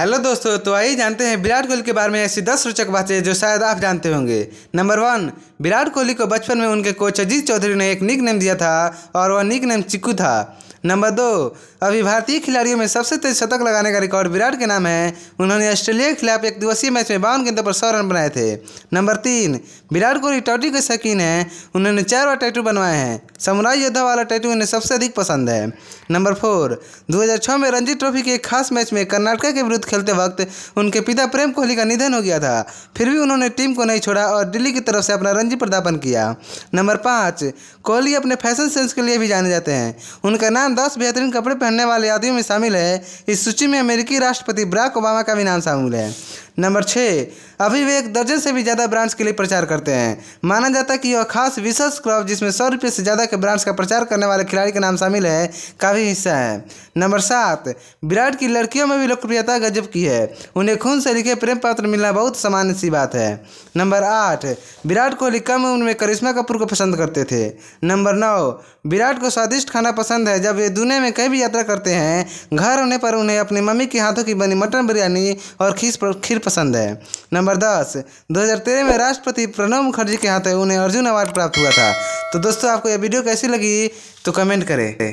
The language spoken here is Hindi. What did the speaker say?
हेलो दोस्तों तो आइए जानते हैं विराट कोहली के बारे में ऐसी दस रोचक बातें जो शायद आप जानते होंगे नंबर वन विराट कोहली को बचपन में उनके कोच अजीत चौधरी ने एक निक नेम दिया था और वह निक नेम चिक्कू था नंबर दो अभी भारतीय खिलाड़ियों में सबसे तेज शतक लगाने का रिकॉर्ड विराट के नाम है उन्होंने ऑस्ट्रेलिया के खिलाफ एक दिवसीय मैच में बावन गेंदों पर सौ रन बनाए थे नंबर तीन विराट कोहली टॉटी के शौकीन हैं उन्होंने चार बार टैटू बनवाए हैं समुराई योद्धा वाला टैटू उन्हें सबसे अधिक पसंद है नंबर फोर दो में रणजी ट्रॉफी के एक खास मैच में कर्नाटका के विरुद्ध खेलते वक्त उनके पिता प्रेम कोहली का निधन हो गया था फिर भी उन्होंने टीम को नहीं छोड़ा और दिल्ली की तरफ से अपना रणजी प्रदापन किया नंबर पाँच कोहली अपने फैशन सेंस के लिए भी जाने जाते हैं उनका नाम तमाम दस बेहतरीन कपड़े पहनने वाले आदमियों में शामिल है इस सूची में अमेरिकी राष्ट्रपति बराक ओबामा का भी नाम शामिल है नंबर छः अभी वे एक दर्जन से भी ज़्यादा ब्रांड्स के लिए प्रचार करते हैं माना जाता है कि यह खास विशेष क्लब जिसमें सौ रुपये से ज़्यादा के ब्रांड्स का प्रचार करने वाले खिलाड़ी का नाम शामिल है का भी हिस्सा है नंबर सात विराट की लड़कियों में भी लोकप्रियता गजब की है उन्हें खून से लिखे प्रेम पात्र मिलना बहुत सामान्य सी बात है नंबर आठ विराट कोहली कम उम्र में करिश्मा कपूर को पसंद करते थे नंबर नौ विराट को स्वादिष्ट खाना पसंद है जब वे दुनिया में कहीं भी यात्रा करते हैं घर होने पर उन्हें अपनी मम्मी के हाथों की बनी मटन बिरयानी और खीस खीर पसंद है नंबर दस 2013 में राष्ट्रपति प्रणब मुखर्जी के हाथों उन्हें अर्जुन अवार्ड प्राप्त हुआ था तो दोस्तों आपको यह वीडियो कैसी लगी तो कमेंट करें